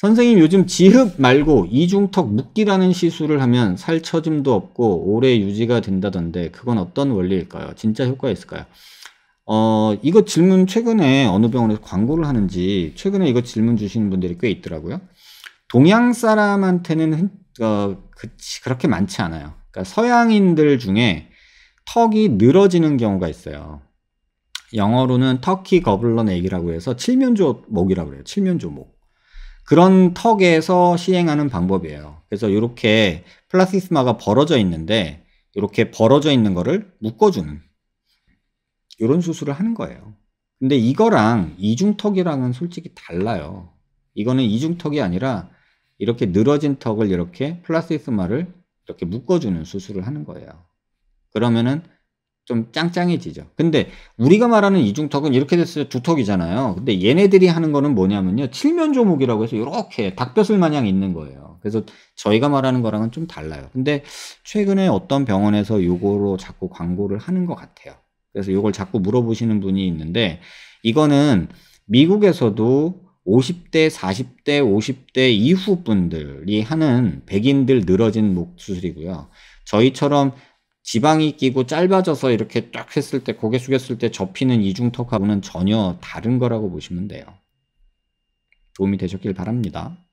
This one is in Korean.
선생님 요즘 지흡 말고 이중턱 묶기라는 시술을 하면 살 처짐도 없고 오래 유지가 된다던데 그건 어떤 원리일까요? 진짜 효과 있을까요? 어, 이거 질문 최근에 어느 병원에서 광고를 하는지 최근에 이거 질문 주시는 분들이 꽤 있더라고요. 동양 사람한테는 어, 그치, 그렇게 많지 않아요. 그러니까 서양인들 중에 턱이 늘어지는 경우가 있어요. 영어로는 터키 거블런 애이라고 해서 칠면조 목이라고 그래요. 칠면조 목. 그런 턱에서 시행하는 방법이에요. 그래서 이렇게 플라시스마가 벌어져 있는데 이렇게 벌어져 있는 거를 묶어주는 이런 수술을 하는 거예요. 근데 이거랑 이중턱이랑은 솔직히 달라요. 이거는 이중턱이 아니라 이렇게 늘어진 턱을 이렇게 플라스티스마를 이렇게 묶어주는 수술을 하는 거예요. 그러면은 좀 짱짱해지죠. 근데 우리가 말하는 이중턱은 이렇게 됐어요. 두턱이잖아요. 근데 얘네들이 하는 거는 뭐냐면요. 칠면조목이라고 해서 이렇게 닭뼈슬 마냥 있는 거예요. 그래서 저희가 말하는 거랑은 좀 달라요. 근데 최근에 어떤 병원에서 요거로 자꾸 광고를 하는 것 같아요. 그래서 요걸 자꾸 물어보시는 분이 있는데 이거는 미국에서도 50대, 40대, 50대 이후 분들이 하는 백인들 늘어진 목 수술이고요. 저희처럼 지방이 끼고 짧아져서 이렇게 딱 했을 때 고개 숙였을 때 접히는 이중턱하고는 전혀 다른 거라고 보시면 돼요. 도움이 되셨길 바랍니다.